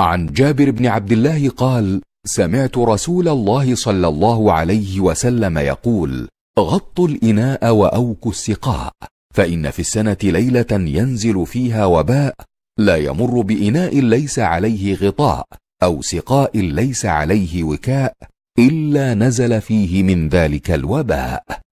عن جابر بن عبد الله قال سمعت رسول الله صلى الله عليه وسلم يقول غطوا الاناء واوكوا السقاء فان في السنه ليله ينزل فيها وباء لا يمر باناء ليس عليه غطاء او سقاء ليس عليه وكاء الا نزل فيه من ذلك الوباء